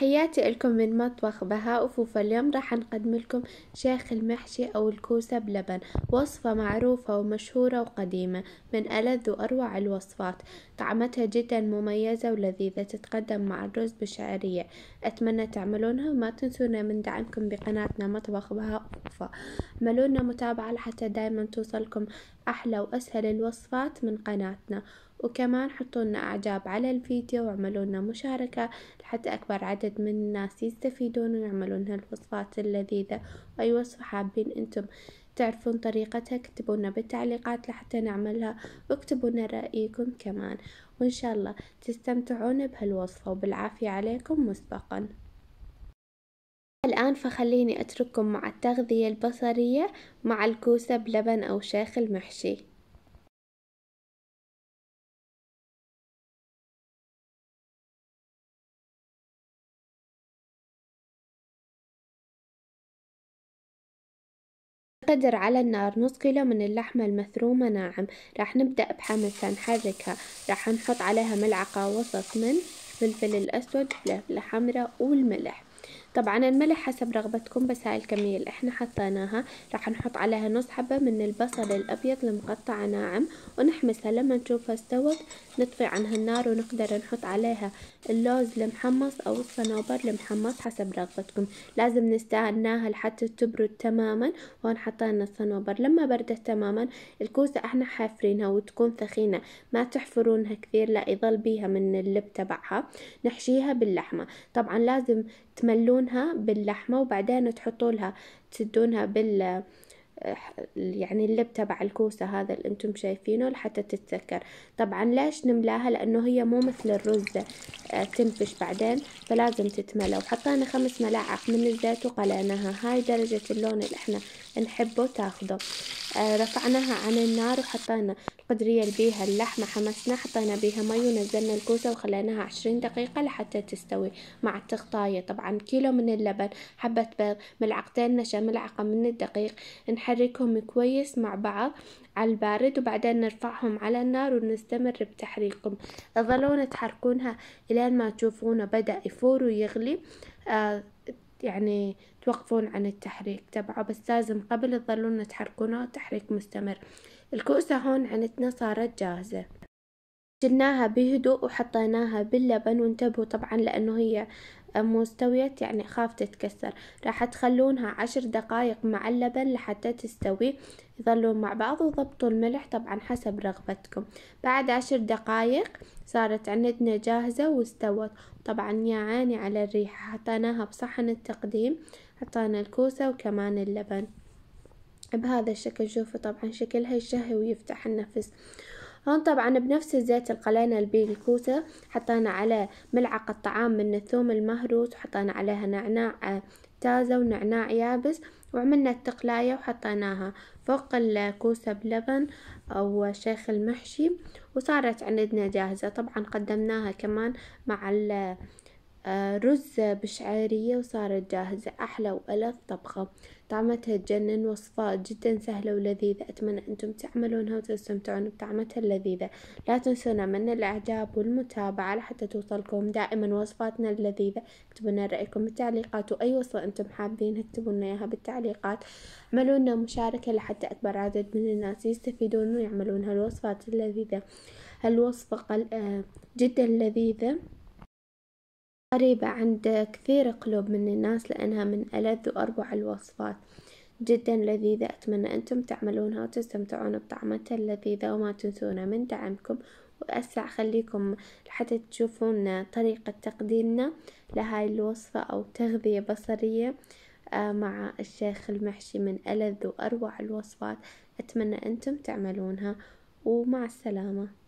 تحياتي لكم من مطبخ بهاء وفوفا اليوم راح نقدم لكم شيخ المحشي أو الكوسة بلبن وصفة معروفة ومشهورة وقديمة من ألذ وأروع الوصفات طعمتها جدا مميزة ولذيذة تتقدم مع الرز بشعرية أتمنى تعملونها وما تنسونا من دعمكم بقناتنا مطبخ بهاء وفوفا عملونا متابعة لحتى دايما توصلكم أحلى وأسهل الوصفات من قناتنا وكمان حطوا لنا اعجاب على الفيديو واعملوا لنا مشاركة لحتى اكبر عدد من الناس يستفيدون ويعملوا لنا الوصفات اللذيذة واي وصفة حابين انتم تعرفون طريقتها اكتبوا لنا بالتعليقات لحتى نعملها واكتبوا لنا رأيكم كمان وإن شاء الله تستمتعون بهالوصفة وبالعافية عليكم مسبقا الآن فخليني أترككم مع التغذية البصرية مع الكوسة بلبن أو شيخ المحشي قدر على النار نص كيلو من اللحمة المثرومة ناعم راح نبدأ بحمسها نحركها راح نحط عليها ملعقة وسط من الفلفل الأسود فلفلة حمراء والملح طبعا الملح حسب رغبتكم بس هاي الكمية اللي احنا حطيناها راح نحط عليها نص حبة من البصل الأبيض المقطع ناعم ونحمسها لما نشوفها استوت نطفي عنها النار ونقدر نحط عليها اللوز المحمص أو الصنوبر المحمص حسب رغبتكم لازم نستناها لحتى تبرد تماما هون حطينا الصنوبر لما بردت تماما الكوسة احنا حافرينها وتكون ثخينة ما تحفرونها كثير لا يظل بيها من اللب تبعها نحشيها باللحمة طبعا لازم تم تملونها باللحمة وبعدين تحطولها تسدونها بال يعني اللب تبع الكوسة هذا اللي انتم شايفينه لحتى تتسكر طبعا ليش نملاها لانه هي مو مثل الرز آه، تنفش بعدين فلازم تتملى وحطينا خمس ملاعق من الزيت وقلعناها هاي درجة اللون اللي احنا نحبه تاخده آه، رفعناها عن النار وحطينا قد ريال بيها اللحمة حمسنا حطينا بيها مي ونزلنا الكوسة وخليناها عشرين دقيقة لحتى تستوي مع التغطاية طبعا كيلو من اللبن حبة بيض ملعقتين نشا ملعقة من الدقيق نحركهم كويس مع بعض على البارد وبعدين نرفعهم على النار ونستمر بتحريقهم تظلون تحركونها الين ما تشوفونه بدأ يفور ويغلي آه يعني توقفون عن التحريك تبعه بس لازم قبل تظلون تحركونه تحريك مستمر الكؤسة هون عندنا صارت جاهزة شلناها بهدوء وحطيناها باللبن وانتبهوا طبعا لأنه هي مستويت يعني خاف تتكسر راح تخلونها عشر دقايق مع اللبن لحتى تستوي يظلون مع بعض وضبطوا الملح طبعا حسب رغبتكم بعد عشر دقايق صارت عندنا جاهزة واستوت طبعا يا عيني على الريحة حطيناها بصحن التقديم حطينا الكوسة وكمان اللبن بهذا الشكل شوفوا طبعا شكلها يشهي ويفتح النفس هون طبعا بنفس الزيت اللي قلينا البيه الكوسة حطينا عليه ملعقة طعام من الثوم المهروس وحطينا عليها نعناع آه، تازة ونعناع يابس وعملنا التقلاية وحطيناها فوق الكوسة بلبن أو شيخ المحشي وصارت عندنا جاهزة طبعا قدمناها كمان مع آه، رز بشعيرية وصارت جاهزة أحلى وألف طبخة طعمتها تجنن وصفة جدا سهلة ولذيذة أتمنى أنتم تعملونها وتستمتعون بطعمتها اللذيذة لا تنسونا من الإعجاب والمتابعة لحتى توصلكم دائما وصفاتنا اللذيذة اكتبوا لنا رأيكم بالتعليقات وأي وصفة أنتم حابين اكتبوا لنا إياها بالتعليقات اعملوا لنا مشاركة لحتى أكبر عدد من الناس يستفيدون ويعملون هالوصفات اللذيذة هالوصفة قل... آه، جدا لذيذة قريبة عند كثير قلوب من الناس لأنها من ألذ وأروع الوصفات جدا لذيذة أتمنى أنتم تعملونها وتستمتعون بطعمتها اللذيذة وما تنسونا من دعمكم وأسرع خليكم لحتى تشوفون طريقة تقديمنا لهاي الوصفة أو تغذية بصرية آه، مع الشيخ المحشي من ألذ وأروع الوصفات أتمنى أنتم تعملونها ومع السلامة